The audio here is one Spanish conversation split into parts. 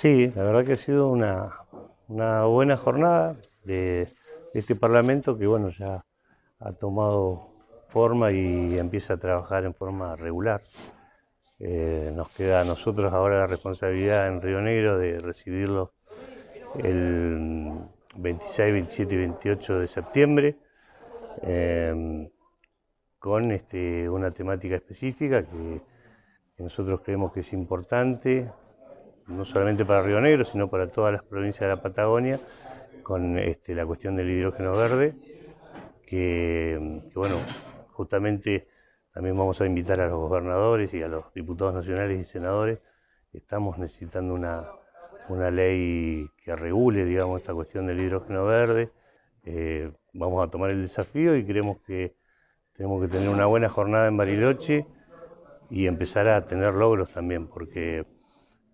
Sí, la verdad que ha sido una, buena jornada de, este Parlamento que bueno ya ha tomado forma y empieza a trabajar en forma regular. Eh, nos queda a nosotros ahora la responsabilidad en Río Negro de recibirlo el 26, 27 y 28 de septiembre eh, con este, una temática específica que nosotros creemos que es importante, no solamente para Río Negro, sino para todas las provincias de la Patagonia, con este, la cuestión del hidrógeno verde, que, bueno, justamente también vamos a invitar a los gobernadores y a los diputados nacionales y senadores. Estamos necesitando una, ley que regule, digamos, esta cuestión del hidrógeno verde. Eh, vamos a tomar el desafío y creemos que tenemos que tener una buena jornada en Bariloche y empezar a tener logros también, porque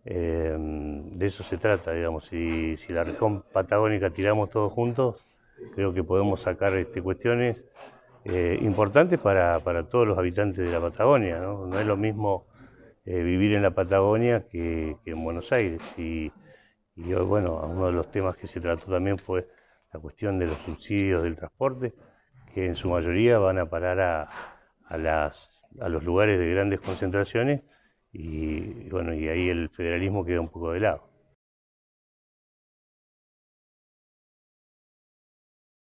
Em, de eso se trata, digamos. Si, la región patagónica tiramos todos juntos, creo que podemos sacar este, cuestiones eh, importantes para, todos los habitantes de la Patagonia. No, es lo mismo eh, vivir en la Patagonia que, en Buenos Aires. Y, bueno, uno de los temas que se trató también fue la cuestión de los subsidios del transporte, que en su mayoría van a parar a los lugares de grandes concentraciones y bueno, y ahí el federalismo queda un poco de lado.